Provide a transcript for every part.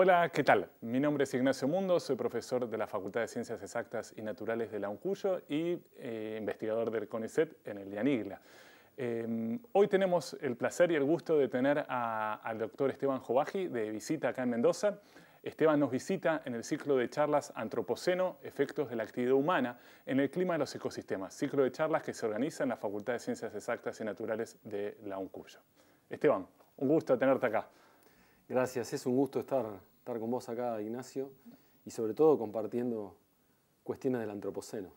Hola, ¿qué tal? Mi nombre es Ignacio Mundo, soy profesor de la Facultad de Ciencias Exactas y Naturales de la UNCUYO y eh, investigador del CONICET en el de em, hoy tenemos el placer y el gusto de tener al doctor Esteban Jobaji de visita acá en Mendoza. Esteban nos visita en el ciclo de charlas Antropoceno, Efectos de la Actividad Humana en el Clima de los Ecosistemas, ciclo de charlas que se organiza en la Facultad de Ciencias Exactas y Naturales de la UNCUYO. Esteban, un gusto tenerte acá. Gracias, es un gusto estar estar con vos acá, Ignacio, y sobre todo compartiendo cuestiones del antropoceno.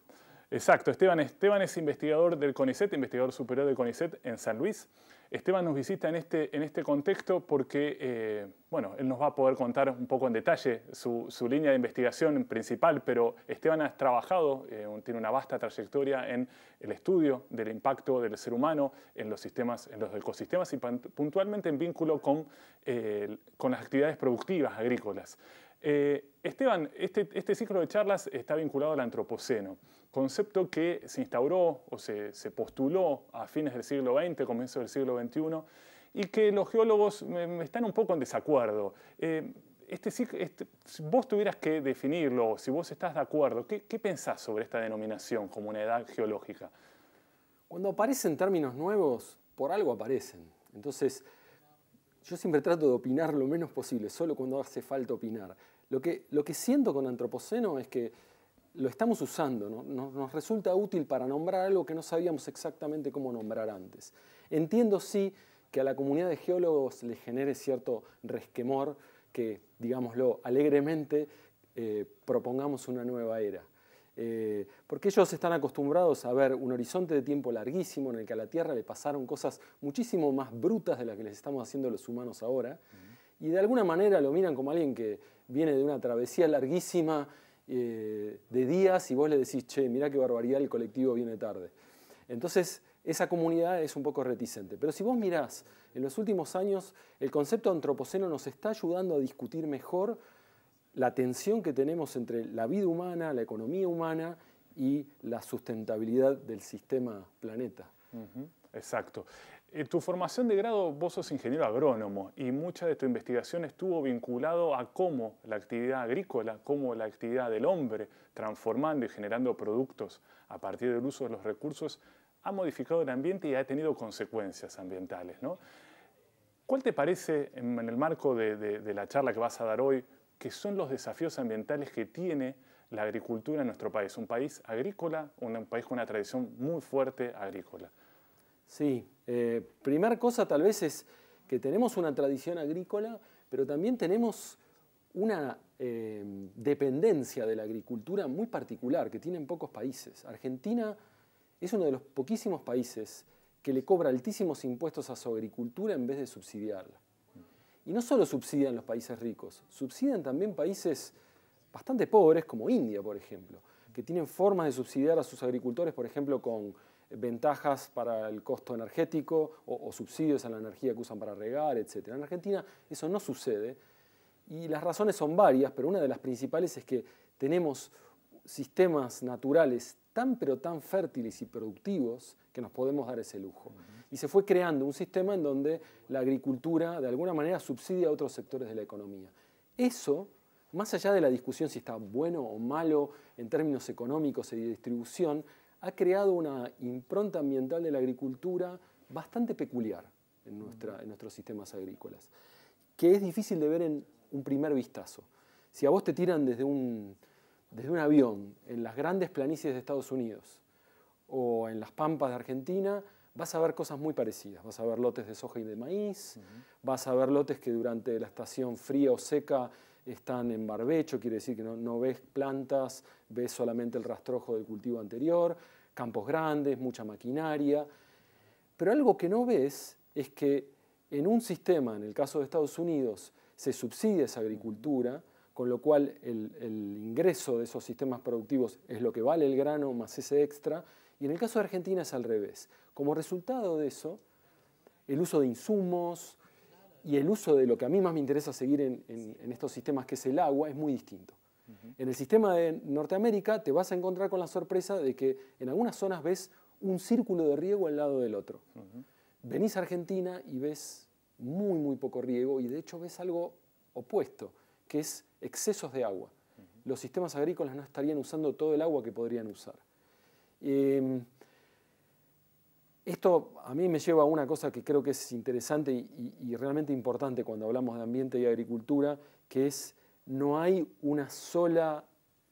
Exacto, Esteban, Esteban es investigador del CONICET, investigador superior del CONICET en San Luis. Esteban nos visita en este, en este contexto porque, eh, bueno, él nos va a poder contar un poco en detalle su, su línea de investigación principal, pero Esteban ha trabajado, eh, tiene una vasta trayectoria en el estudio del impacto del ser humano en los sistemas, en los ecosistemas y puntualmente en vínculo con, eh, con las actividades productivas agrícolas. Eh, Esteban, este, este, ciclo de charlas está vinculado al antropoceno, concepto que se instauró o se, postuló a fines del siglo XX, comienzo del siglo XXI, y que los geólogos mm, mm, están un poco en desacuerdo. Eh, este este, si vos tuvieras que definirlo, si vos estás de acuerdo, ¿qué, ¿qué, pensás sobre esta denominación como una edad geológica? Cuando aparecen términos nuevos, por algo aparecen. Entonces, yo siempre trato de opinar lo menos posible, solo cuando hace falta opinar. Lo que, lo que siento con antropoceno es que lo estamos usando, ¿no? nos, resulta útil para nombrar algo que no sabíamos exactamente cómo nombrar antes. Entiendo sí que a la comunidad de geólogos le genere cierto resquemor que, digámoslo alegremente, eh, propongamos una nueva era. Eh, porque ellos están acostumbrados a ver un horizonte de tiempo larguísimo en el que a la Tierra le pasaron cosas muchísimo más brutas de las que les estamos haciendo los humanos ahora, y de alguna manera lo miran como alguien que viene de una travesía larguísima eh, de días y vos le decís, che, mirá qué barbaridad, el colectivo viene tarde. Entonces, esa comunidad es un poco reticente. Pero si vos mirás, en los últimos años el concepto antropoceno nos está ayudando a discutir mejor la tensión que tenemos entre la vida humana, la economía humana y la sustentabilidad del sistema planeta. Exacto. En tu formación de grado vos sos ingeniero agrónomo y mucha de tu investigación estuvo vinculado a cómo la actividad agrícola, cómo la actividad del hombre transformando y generando productos a partir del uso de los recursos ha modificado el ambiente y ha tenido consecuencias ambientales. ¿no? ¿Cuál te parece, en el marco de, de la charla que vas a dar hoy, que son los desafíos ambientales que tiene la agricultura en nuestro país? Un país agrícola, un país con una tradición muy fuerte agrícola. Sí, eh, primera cosa tal vez es que tenemos una tradición agrícola, pero también tenemos una eh, dependencia de la agricultura muy particular que tienen pocos países. Argentina es uno de los poquísimos países que le cobra altísimos impuestos a su agricultura en vez de subsidiarla. Y no solo subsidian los países ricos, subsidian también países bastante pobres como India, por ejemplo, que tienen formas de subsidiar a sus agricultores, por ejemplo, con ventajas para el costo energético o, subsidios a la energía que usan para regar, etc. En Argentina eso no sucede y las razones son varias, pero una de las principales es que tenemos sistemas naturales tan pero tan fértiles y productivos que nos podemos dar ese lujo. Y se fue creando un sistema en donde la agricultura de alguna manera subsidia a otros sectores de la economía. Eso, más allá de la discusión si está bueno o malo en términos económicos y de distribución, ha creado una impronta ambiental de la agricultura bastante peculiar en, nuestros sistemas agrícolas, que es difícil de ver en un primer vistazo. Si a vos te tiran desde un, avión en las grandes planicies de Estados Unidos o en las pampas de Argentina, vas a ver cosas muy parecidas. Vas a ver lotes de soja y de maíz, vas a ver lotes que durante la estación fría o seca están en barbecho, quiere decir que no, ves plantas, ves solamente el rastrojo del cultivo anterior, campos grandes, mucha maquinaria. Pero algo que no ves es que en un sistema, en el caso de Estados Unidos, se subsidia esa agricultura, con lo cual el, el, ingreso de esos sistemas productivos es lo que vale el grano más ese extra, y en el caso de Argentina es al revés. Como resultado de eso, el uso de insumos, y el uso de lo que a mí más me interesa seguir en, estos sistemas, que es el agua, es muy distinto. En el sistema de Norteamérica te vas a encontrar con la sorpresa de que en algunas zonas ves un círculo de riego al lado del otro. Venís a Argentina y ves muy, muy poco riego y de hecho ves algo opuesto, que es excesos de agua. Los sistemas agrícolas no estarían usando todo el agua que podrían usar. Em, esto a mí me lleva a una cosa que creo que es interesante y, realmente importante cuando hablamos de ambiente y agricultura, que es no hay una sola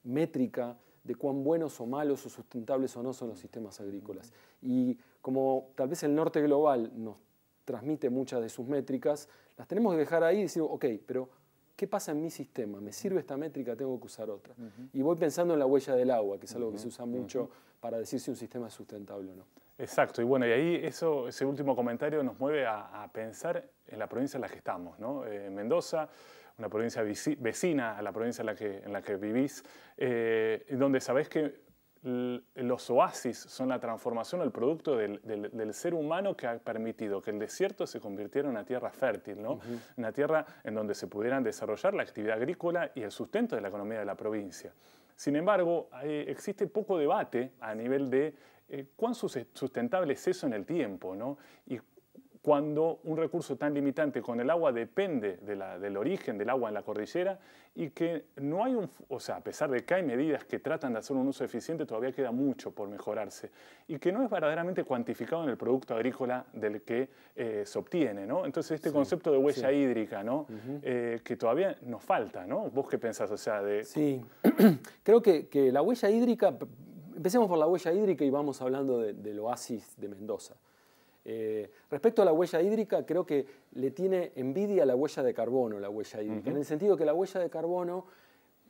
métrica de cuán buenos o malos o sustentables o no son los sistemas agrícolas. Y como tal vez el norte global nos transmite muchas de sus métricas, las tenemos que dejar ahí y decir, ok, pero ¿Qué pasa en mi sistema? ¿Me sirve esta métrica? Tengo que usar otra. Y voy pensando en la huella del agua, que es algo que se usa mucho para decir si un sistema es sustentable o no. Exacto, y bueno, y ahí ese último comentario nos mueve a, pensar en la provincia en la que estamos, ¿no? Eh, Mendoza, una provincia vecina a la provincia en la que, en la que vivís, eh, donde sabés que los oasis son la transformación, el producto del, ser humano que ha permitido que el desierto se convirtiera en una tierra fértil, ¿no? una tierra en donde se pudieran desarrollar la actividad agrícola y el sustento de la economía de la provincia. Sin embargo, existe poco debate a nivel de eh, cuán sustentable es eso en el tiempo ¿no? y cuando un recurso tan limitante con el agua depende del origen del agua en la cordillera y que no hay un, o sea, a pesar de que hay medidas que tratan de hacer un uso eficiente, todavía queda mucho por mejorarse y que no es verdaderamente cuantificado en el producto agrícola del que eh, se obtiene, ¿no? Entonces este concepto de huella hídrica, ¿no? Eh, que todavía nos falta, ¿no? ¿Vos qué pensás? O sea, de... Sí, creo que, que, la huella hídrica, empecemos por la huella hídrica y vamos hablando de, del oasis de Mendoza. Eh, respecto a la huella hídrica, creo que le tiene envidia la huella de carbono, la huella hídrica, en el sentido que la huella de carbono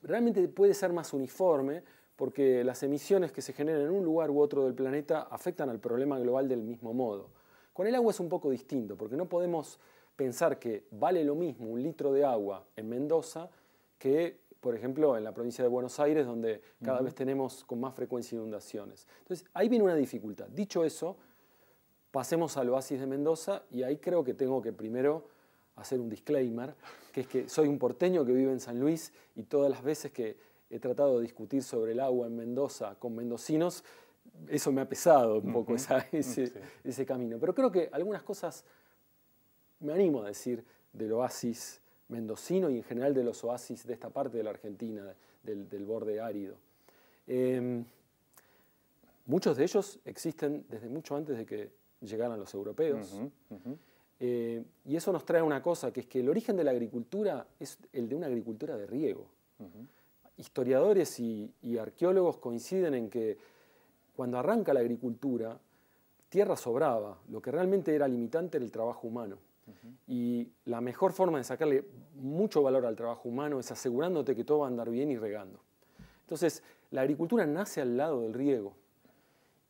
realmente puede ser más uniforme porque las emisiones que se generan en un lugar u otro del planeta afectan al problema global del mismo modo. Con el agua es un poco distinto, porque no podemos pensar que vale lo mismo un litro de agua en Mendoza que, por ejemplo, en la provincia de Buenos Aires, donde cada vez tenemos con más frecuencia inundaciones. Entonces, ahí viene una dificultad. Dicho eso, pasemos al oasis de Mendoza y ahí creo que tengo que primero hacer un disclaimer, que es que soy un porteño que vive en San Luis y todas las veces que he tratado de discutir sobre el agua en Mendoza con mendocinos, eso me ha pesado un poco ese, camino. Pero creo que algunas cosas me animo a decir del oasis mendocino y en general de los oasis de esta parte de la Argentina, del, borde árido. Em, muchos de ellos existen desde mucho antes de que llegaron los europeos. Eh, y eso nos trae una cosa, que es que el origen de la agricultura es el de una agricultura de riego. Historiadores y, arqueólogos coinciden en que cuando arranca la agricultura, tierra sobraba, lo que realmente era limitante era el trabajo humano. Y la mejor forma de sacarle mucho valor al trabajo humano es asegurándote que todo va a andar bien y regando. Entonces, la agricultura nace al lado del riego.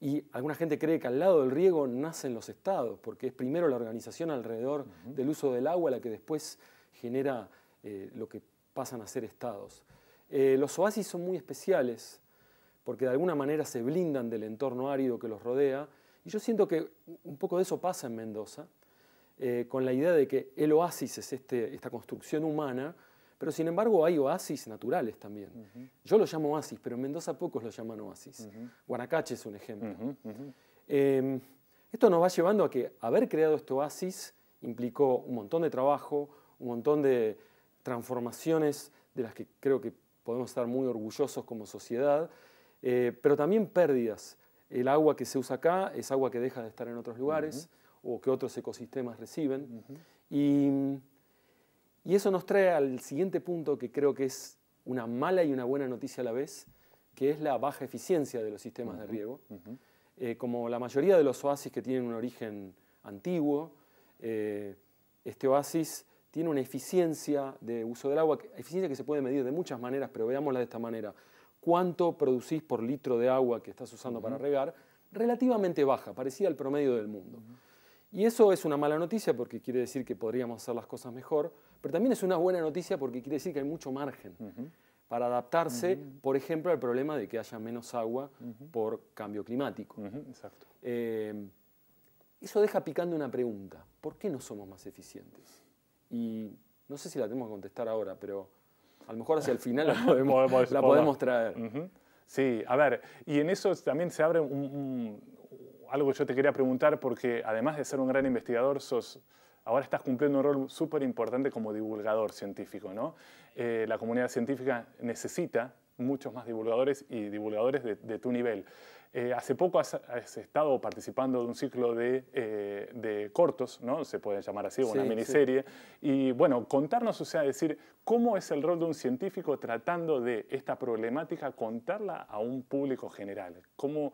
Y alguna gente cree que al lado del riego nacen los estados, porque es primero la organización alrededor del uso del agua la que después genera eh, lo que pasan a ser estados. Eh, los oasis son muy especiales, porque de alguna manera se blindan del entorno árido que los rodea, y yo siento que un poco de eso pasa en Mendoza, eh, con la idea de que el oasis es este, esta construcción humana pero sin embargo hay oasis naturales también. Yo lo llamo oasis, pero en Mendoza pocos lo llaman oasis. Guanacache es un ejemplo. Em, esto nos va llevando a que haber creado este oasis implicó un montón de trabajo, un montón de transformaciones de las que creo que podemos estar muy orgullosos como sociedad, eh, pero también pérdidas. El agua que se usa acá es agua que deja de estar en otros lugares o que otros ecosistemas reciben. Y mm, y eso nos trae al siguiente punto que creo que es una mala y una buena noticia a la vez, que es la baja eficiencia de los sistemas de riego. Eh, como la mayoría de los oasis que tienen un origen antiguo, eh, este oasis tiene una eficiencia de uso del agua, eficiencia que se puede medir de muchas maneras, pero veámosla de esta manera. ¿Cuánto producís por litro de agua que estás usando para regar? Relativamente baja, parecida al promedio del mundo. Y eso es una mala noticia porque quiere decir que podríamos hacer las cosas mejor, pero también es una buena noticia porque quiere decir que hay mucho margen para adaptarse, por ejemplo, al problema de que haya menos agua por cambio climático. Eh, eso deja picando una pregunta. ¿Por qué no somos más eficientes? Y no sé si la tenemos que contestar ahora, pero a lo mejor hacia el final la podemos, traer. Sí, a ver, y en eso también se abre algo que yo te quería preguntar, porque además de ser un gran investigador, sos ahora estás cumpliendo un rol súper importante como divulgador científico, ¿no? Eh, la comunidad científica necesita muchos más divulgadores y divulgadores de, tu nivel. Eh, hace poco has, estado participando de un ciclo eh, de, cortos, ¿no? Se puede llamar así, una miniserie. Y bueno, contarnos, o sea, decir, ¿cómo es el rol de un científico tratando de esta problemática, contarla a un público general? ¿Cómo,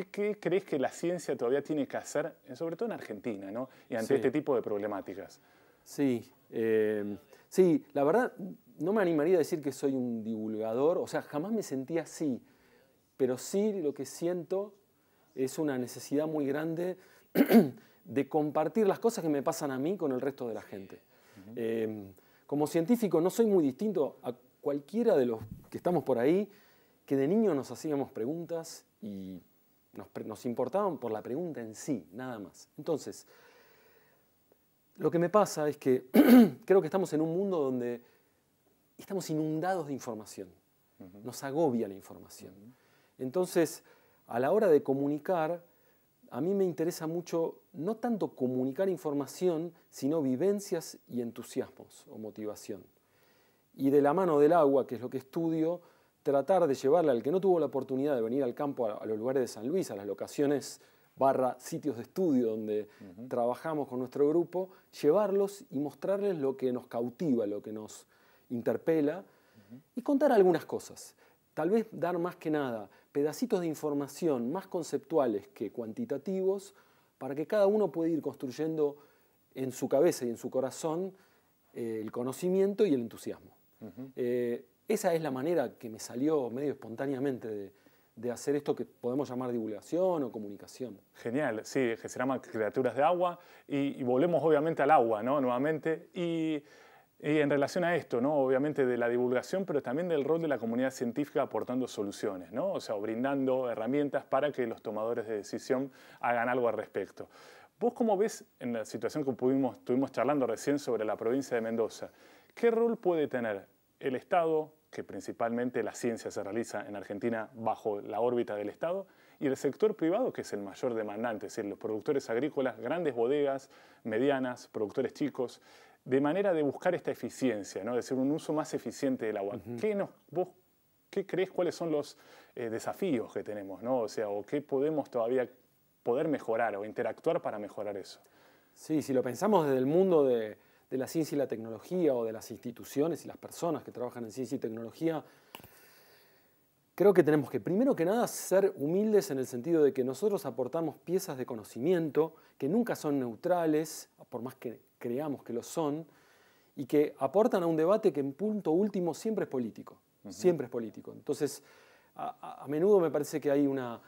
¿Qué, crees que la ciencia todavía tiene que hacer, eh, sobre todo en Argentina, ¿no? y ante este tipo de problemáticas? Sí, eh, sí, la verdad no me animaría a decir que soy un divulgador, o sea, jamás me sentí así, pero sí lo que siento es una necesidad muy grande de compartir las cosas que me pasan a mí con el resto de la gente. Em, como científico no soy muy distinto a cualquiera de los que estamos por ahí, que de niño nos hacíamos preguntas y nos, importaban por la pregunta en sí, nada más. Entonces, lo que me pasa es que creo que estamos en un mundo donde estamos inundados de información. Nos agobia la información. Entonces, a la hora de comunicar, a mí me interesa mucho no tanto comunicar información, sino vivencias y entusiasmos o motivación. Y de la mano del agua, que es lo que estudio, tratar de llevarle al que no tuvo la oportunidad de venir al campo, a, los lugares de San Luis, a las locaciones barra sitios de estudio donde trabajamos con nuestro grupo, llevarlos y mostrarles lo que nos cautiva, lo que nos interpela y contar algunas cosas. Tal vez dar más que nada pedacitos de información más conceptuales que cuantitativos para que cada uno pueda ir construyendo en su cabeza y en su corazón eh, el conocimiento y el entusiasmo. Esa es la manera que me salió medio espontáneamente de, hacer esto que podemos llamar divulgación o comunicación. Genial, sí, que se llama Criaturas de Agua y, volvemos obviamente al agua, ¿no? Nuevamente. Y, en relación a esto, ¿no? Obviamente de la divulgación, pero también del rol de la comunidad científica aportando soluciones, ¿no? O sea, brindando herramientas para que los tomadores de decisión hagan algo al respecto. ¿Vos cómo ves en la situación que pudimos, estuvimos charlando recién sobre la provincia de Mendoza? ¿Qué rol puede tener el Estado, que principalmente la ciencia se realiza en Argentina bajo la órbita del Estado, y el sector privado, que es el mayor demandante, es decir, los productores agrícolas, grandes bodegas, medianas, productores chicos, de manera de buscar esta eficiencia, ¿no? es decir, un uso más eficiente del agua. ¿Qué ¿qué crees cuáles son los eh, desafíos que tenemos? ¿no? O sea, o qué podemos todavía poder mejorar o interactuar para mejorar eso. Sí, si lo pensamos desde el mundo de, de la ciencia y la tecnología o de las instituciones y las personas que trabajan en ciencia y tecnología, creo que tenemos que, primero que nada, ser humildes en el sentido de que nosotros aportamos piezas de conocimiento que nunca son neutrales, por más que creamos que lo son, y que aportan a un debate que en punto último siempre es político, siempre es político. Entonces, a, menudo me parece que hay una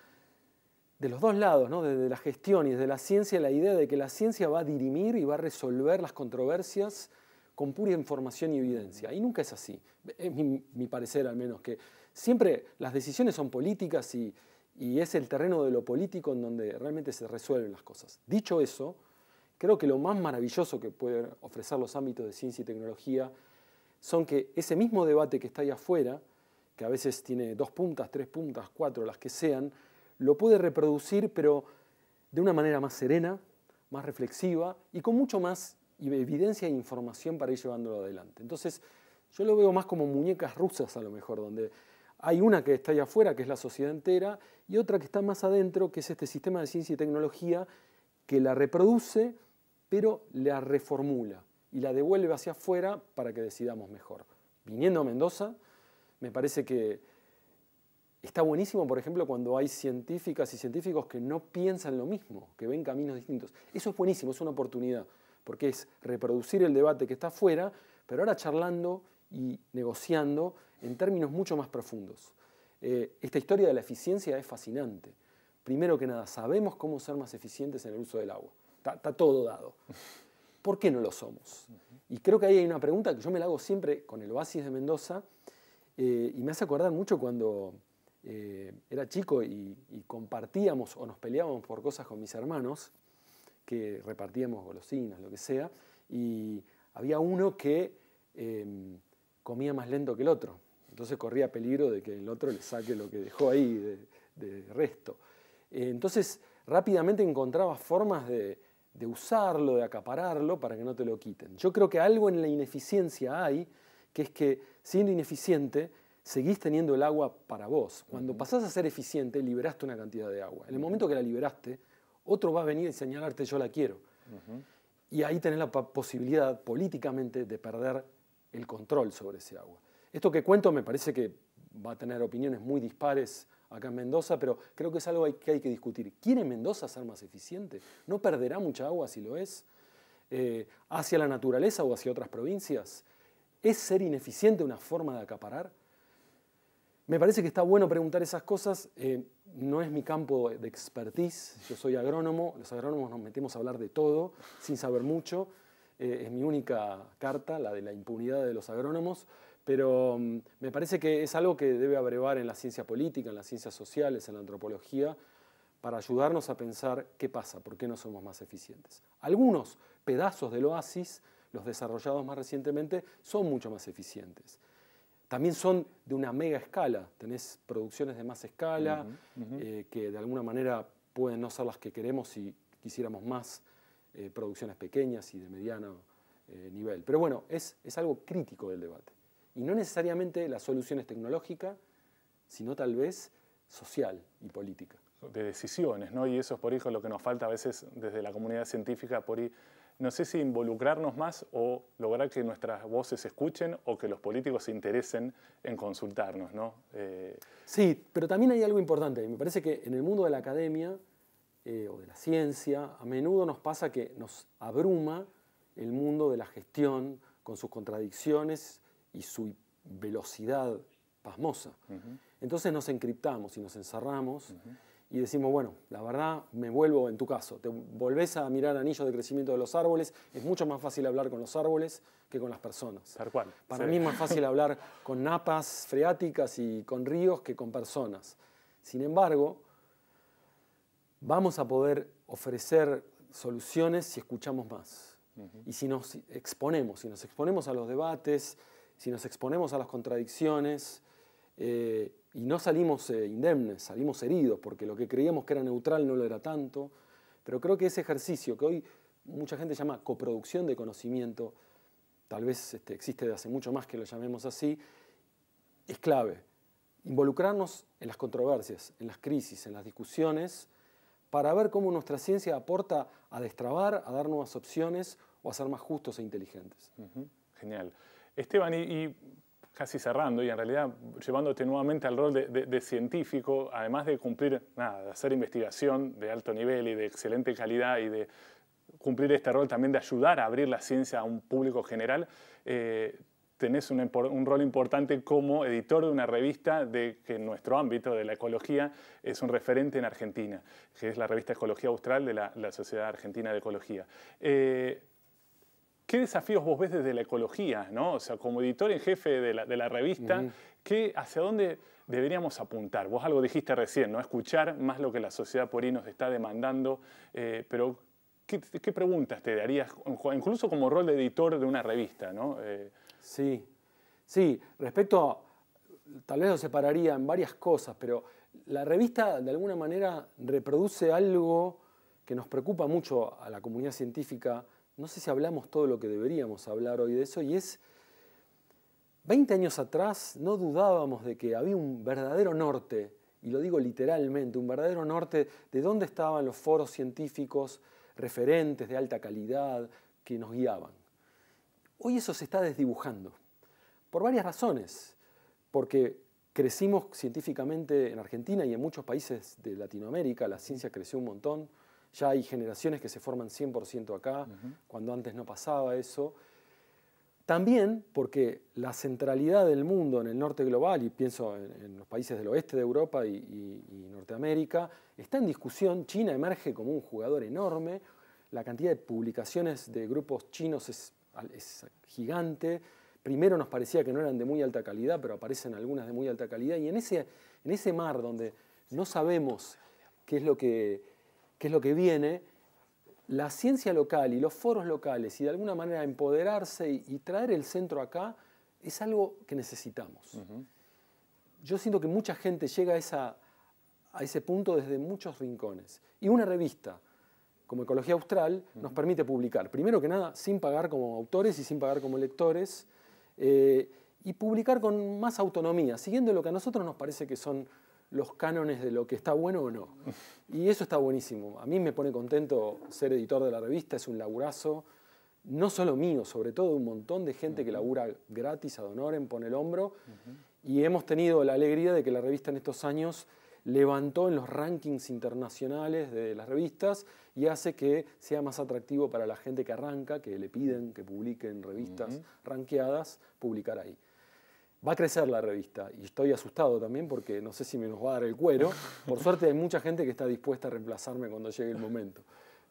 de los dos lados, desde la gestión y desde la ciencia, la idea de que la ciencia va a dirimir y va a resolver las controversias con pura información y evidencia. Y nunca es así. Es mi, parecer al menos, que siempre las decisiones son políticas y, y, es el terreno de lo político en donde realmente se resuelven las cosas. Dicho eso, creo que lo más maravilloso que pueden ofrecer los ámbitos de ciencia y tecnología son que ese mismo debate que está ahí afuera, que a veces tiene dos puntas, tres puntas, cuatro, las que sean, lo puede reproducir, pero de una manera más serena, más reflexiva y con mucho más evidencia e información para ir llevándolo adelante. Entonces, yo lo veo más como muñecas rusas a lo mejor, donde hay una que está ahí afuera, que es la sociedad entera, y otra que está más adentro, que es este sistema de ciencia y tecnología, que la reproduce, pero la reformula y la devuelve hacia afuera para que decidamos mejor. Viniendo a Mendoza, me parece que Está buenísimo, por ejemplo, cuando hay científicas y científicos que no piensan lo mismo, que ven caminos distintos. Eso es buenísimo, es una oportunidad, porque es reproducir el debate que está afuera, pero ahora charlando y negociando en términos mucho más profundos. Eh, esta historia de la eficiencia es fascinante. Primero que nada, sabemos cómo ser más eficientes en el uso del agua. Está, todo dado. ¿Por qué no lo somos? Y creo que ahí hay una pregunta que yo me la hago siempre con el oasis de Mendoza eh, y me hace acordar mucho cuando eh, era chico y, compartíamos o nos peleábamos por cosas con mis hermanos, que repartíamos golosinas, lo que sea, y había uno que em, comía más lento que el otro. Entonces corría peligro de que el otro le saque lo que dejó ahí de, resto. Eh, entonces rápidamente encontraba formas de usarlo, de acapararlo para que no te lo quiten. Yo creo que algo en la ineficiencia hay, que es que siendo ineficiente seguís teniendo el agua para vos. Cuando pasás a ser eficiente, liberaste una cantidad de agua. En el momento que la liberaste, otro va a venir y señalarte yo la quiero. Y ahí tenés la posibilidad políticamente de perder el control sobre ese agua. Esto que cuento me parece que va a tener opiniones muy dispares acá en Mendoza, pero creo que es algo que hay que discutir. ¿Quiere Mendoza ser más eficiente? ¿No perderá mucha agua si lo es? Eh, ¿Hacia la naturaleza o hacia otras provincias? ¿Es ser ineficiente una forma de acaparar? Me parece que está bueno preguntar esas cosas. Eh, no es mi campo de expertise. Yo soy agrónomo. Los agrónomos nos metemos a hablar de todo sin saber mucho. Eh, es mi única carta, la de la impunidad de los agrónomos. Pero mm, me parece que es algo que debe abrevar en la ciencia política, en las ciencias sociales, en la antropología, para ayudarnos a pensar qué pasa, por qué no somos más eficientes. Algunos pedazos del oasis, los desarrollados más recientemente, son mucho más eficientes. También son de una mega escala, tenés producciones de más escala, eh, que de alguna manera pueden no ser las que queremos si quisiéramos más eh, producciones pequeñas y de mediano eh, nivel. Pero bueno, es, es algo crítico del debate. Y no necesariamente la solución es tecnológica, sino tal vez social y política de decisiones, ¿no? Y eso es por hijo lo que nos falta a veces desde la comunidad científica, por ir no sé si involucrarnos más o lograr que nuestras voces se escuchen o que los políticos se interesen en consultarnos. Eh, sí, pero también hay algo importante. Me parece que en el mundo de la academia eh, o de la ciencia, a menudo nos pasa que nos abruma el mundo de la gestión con sus contradicciones y su velocidad pasmosa. Entonces nos encriptamos y nos encerramos y decimos, bueno, la verdad, me vuelvo, en tu caso, te volvés a mirar anillos de crecimiento de los árboles, es mucho más fácil hablar con los árboles que con las personas. Tal cual. Para mí es más fácil hablar con napas freáticas y con ríos que con personas. Sin embargo, vamos a poder ofrecer soluciones si escuchamos más. Y si nos exponemos, si nos exponemos a los debates, si nos exponemos a las contradicciones, eh, y no salimos eh, indemnes, salimos heridos, porque lo que creíamos que era neutral no lo era tanto. Pero creo que ese ejercicio que hoy mucha gente llama coproducción de conocimiento, tal vez este, existe de hace mucho más que lo llamemos así, es clave. Involucrarnos en las controversias, en las crisis, en las discusiones, para ver cómo nuestra ciencia aporta a destrabar, a dar nuevas opciones o a ser más justos e inteligentes. Genial. Esteban, y casi cerrando y en realidad llevándote nuevamente al rol de, científico, además de cumplir, nada, de hacer investigación de alto nivel y de excelente calidad y de cumplir este rol también de ayudar a abrir la ciencia a un público general, eh, tenés un, rol importante como editor de una revista de que en nuestro ámbito de la ecología es un referente en Argentina, que es la revista Ecología Austral de la, Sociedad Argentina de Ecología. Eh, ¿Qué desafíos vos ves desde la ecología, o sea, como editor en jefe de la, revista, ¿hacia dónde deberíamos apuntar? Vos algo dijiste recién, ¿no? Escuchar más lo que la sociedad por ahí nos está demandando, eh, pero ¿qué, preguntas te darías, incluso como rol de editor de una revista, ¿no? Eh, sí, sí, respecto, tal vez lo separaría en varias cosas, pero la revista de alguna manera reproduce algo que nos preocupa mucho a la comunidad científica no sé si hablamos todo lo que deberíamos hablar hoy de eso, y es, 20 años atrás no dudábamos de que había un verdadero norte, y lo digo literalmente, un verdadero norte de dónde estaban los foros científicos referentes de alta calidad que nos guiaban. Hoy eso se está desdibujando, por varias razones, porque crecimos científicamente en Argentina y en muchos países de Latinoamérica, la ciencia creció un montón, ya hay generaciones que se forman 100% acá, cuando antes no pasaba eso. También porque la centralidad del mundo en el norte global, y pienso en, los países del oeste de Europa y, Norteamérica, está en discusión. China emerge como un jugador enorme. La cantidad de publicaciones de grupos chinos es, es gigante. Primero nos parecía que no eran de muy alta calidad, pero aparecen algunas de muy alta calidad. Y en ese, en ese mar donde no sabemos qué es lo que que es lo que viene, la ciencia local y los foros locales y de alguna manera empoderarse y, traer el centro acá es algo que necesitamos. Yo siento que mucha gente llega a, ese punto desde muchos rincones. Y una revista como Ecología Austral nos permite publicar, primero que nada, sin pagar como autores y sin pagar como lectores, eh, y publicar con más autonomía, siguiendo lo que a nosotros nos parece que son los cánones de lo que está bueno o no. Y eso está buenísimo. A mí me pone contento ser editor de la revista, es un laburazo, no solo mío, sobre todo un montón de gente que labura gratis, ad honorem, pone el hombro. Y hemos tenido la alegría de que la revista en estos años levantó en los rankings internacionales de las revistas y hace que sea más atractivo para la gente que arranca, que le piden que publiquen revistas ranqueadas, publicar ahí va a crecer la revista y estoy asustado también porque no sé si me nos va a dar el cuero. Por suerte hay mucha gente que está dispuesta a reemplazarme cuando llegue el momento.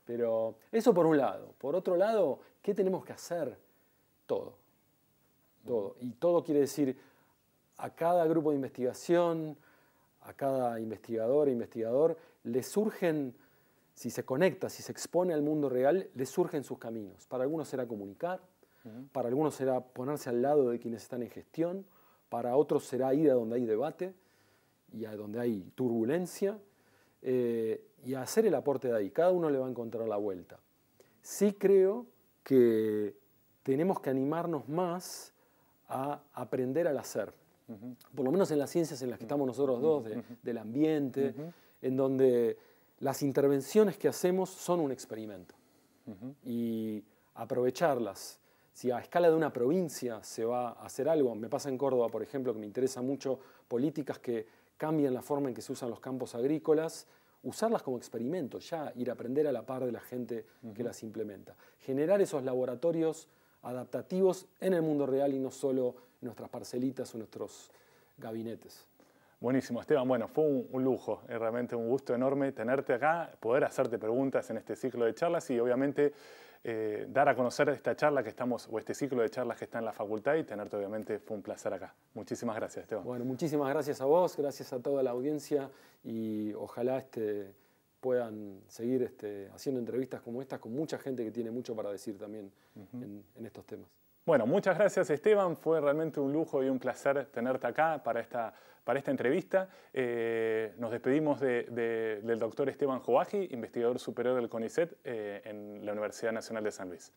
Pero eso por un lado. Por otro lado, ¿qué tenemos que hacer? Todo. Todo. Y todo quiere decir a cada grupo de investigación, a cada investigador e investigador, le surgen, si se conecta, si se expone al mundo real, le surgen sus caminos. Para algunos será comunicar, para algunos será ponerse al lado de quienes están en gestión, para otros será ir a donde hay debate y a donde hay turbulencia eh, y hacer el aporte de ahí. Cada uno le va a encontrar la vuelta. Sí creo que tenemos que animarnos más a aprender al hacer, por lo menos en las ciencias en las que estamos nosotros dos, del ambiente, en donde las intervenciones que hacemos son un experimento y aprovecharlas si a escala de una provincia se va a hacer algo, me pasa en Córdoba, por ejemplo, que me interesa mucho políticas que cambian la forma en que se usan los campos agrícolas, usarlas como experimento, ya ir a aprender a la par de la gente que las implementa. Generar esos laboratorios adaptativos en el mundo real y no solo en nuestras parcelitas o nuestros gabinetes. Buenísimo, Esteban. Bueno, fue un, lujo, es eh, realmente un gusto enorme tenerte acá, poder hacerte preguntas en este ciclo de charlas y obviamente eh, dar a conocer esta charla que estamos, o este ciclo de charlas que está en la facultad y tenerte obviamente fue un placer acá. Muchísimas gracias, Esteban. Bueno, muchísimas gracias a vos, gracias a toda la audiencia y ojalá este, puedan seguir este, haciendo entrevistas como estas con mucha gente que tiene mucho para decir también en estos temas. Bueno, muchas gracias Esteban, fue realmente un lujo y un placer tenerte acá para esta para esta entrevista. Eh, nos despedimos del doctor Esteban Joaji, investigador superior del CONICET eh, en la Universidad Nacional de San Luis.